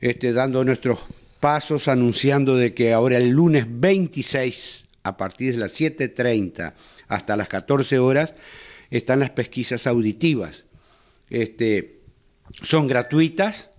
Este, dando nuestros pasos, anunciando de que ahora el lunes 26, a partir de las 7.30 hasta las 14 horas, están las pesquisas auditivas. Este, son gratuitas,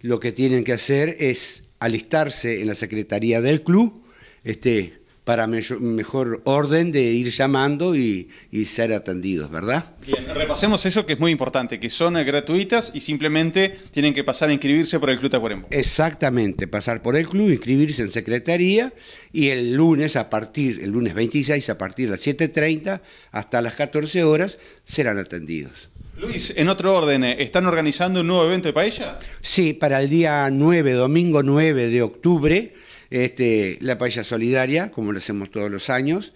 lo que tienen que hacer es alistarse en la Secretaría del Club, este, para mejor orden de ir llamando y, ser atendidos, ¿verdad? Bien, repasemos eso que es muy importante, que son eh, gratuitas y simplemente tienen que pasar a inscribirse por el Club Tacuarembó. Exactamente, pasar por el club, inscribirse en secretaría y el lunes a partir, el lunes 26 a partir de las 7.30 hasta las 14 horas serán atendidos. Luis, en otro orden, eh, ¿están organizando un nuevo evento de paellas? Sí, para el día 9, domingo 9 de octubre, este, la paella solidaria, como lo hacemos todos los años.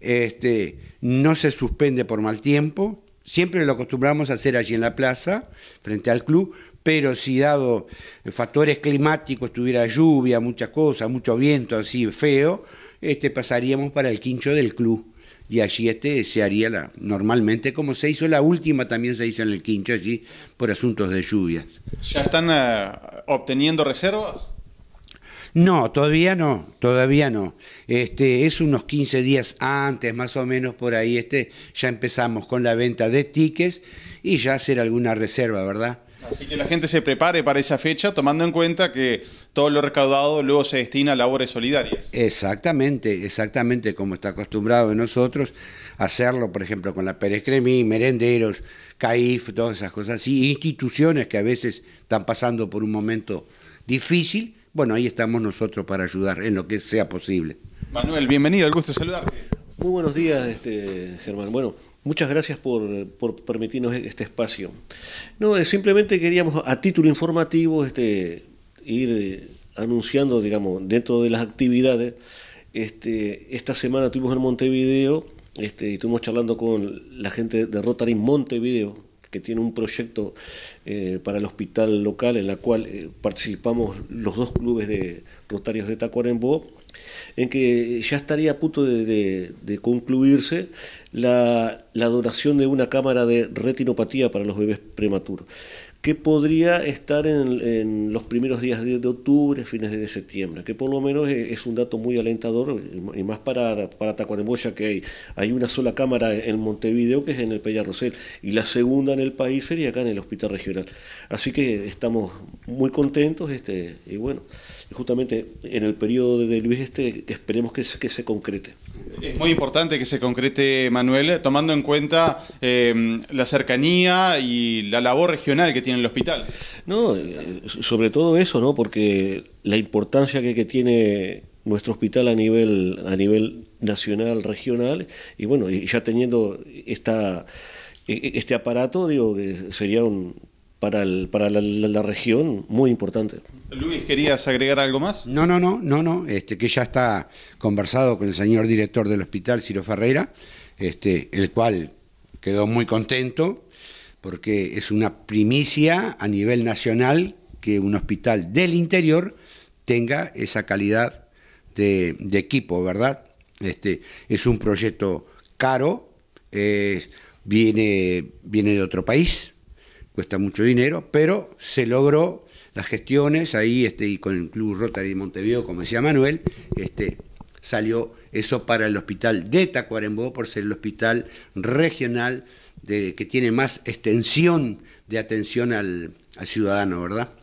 Este, no se suspende por mal tiempo. Siempre lo acostumbramos a hacer allí en la plaza, frente al club, pero si dado factores climáticos, tuviera lluvia, muchas cosas, mucho viento así feo, este, pasaríamos para el quincho del club. Y allí este se haría la, normalmente, como se hizo la última, también se hizo en el quincho allí por asuntos de lluvias. ¿Ya están eh, obteniendo reservas? No, todavía no, todavía no. Este, es unos 15 días antes, más o menos por ahí, este, ya empezamos con la venta de tickets y ya hacer alguna reserva, ¿verdad? Así que la gente se prepare para esa fecha, tomando en cuenta que todo lo recaudado luego se destina a labores solidarias. Exactamente, exactamente como está acostumbrado de nosotros hacerlo, por ejemplo, con la Pérez Cremí, merenderos, CAIF, todas esas cosas así, instituciones que a veces están pasando por un momento difícil bueno, ahí estamos nosotros para ayudar en lo que sea posible. Manuel, bienvenido, el gusto de saludarte. Muy buenos días, este, Germán. Bueno, muchas gracias por, permitirnos este espacio. No, eh, simplemente queríamos a título informativo este, ir eh, anunciando, digamos, dentro de las actividades. Este, esta semana estuvimos en Montevideo este, y estuvimos charlando con la gente de Rotary Montevideo, que tiene un proyecto eh, para el hospital local en la cual eh, participamos los dos clubes de Rotarios de Tacuarembó en que ya estaría a punto de, concluirse la, donación de una cámara de retinopatía para los bebés prematuros, que podría estar en, los primeros días de, octubre, fines de septiembre, que por lo menos es, un dato muy alentador, y más para, para Tacuarembó, que hay, una sola cámara en Montevideo, que es en el Peña y la segunda en el país sería acá en el Hospital Regional. Así que estamos muy contentos, este, y bueno, justamente en el periodo de Luis este esperemos que se, concrete. Es muy importante que se concrete, Manuel, tomando en cuenta eh, la cercanía y la labor regional que tiene el hospital. No, eh, sobre todo eso, ¿no? Porque la importancia que, tiene nuestro hospital a nivel, a nivel nacional, regional, y bueno, ya teniendo esta, e, e, este aparato, digo, que sería un para, el, para la, región muy importante. Luis, ¿querías agregar algo más? No, no, no, no, no, este, que ya está conversado con el señor director del hospital, Ciro Ferreira, este, el cual quedó muy contento porque es una primicia a nivel nacional que un hospital del interior tenga esa calidad de, equipo, ¿verdad? Este, es un proyecto caro, viene, viene de otro país, cuesta mucho dinero, pero se logró las gestiones ahí este, y con el Club Rotary de Montevideo, como decía Manuel, este, salió eso para el hospital de Tacuarembó por ser el hospital regional de, que tiene más extensión de atención al, al ciudadano, ¿verdad?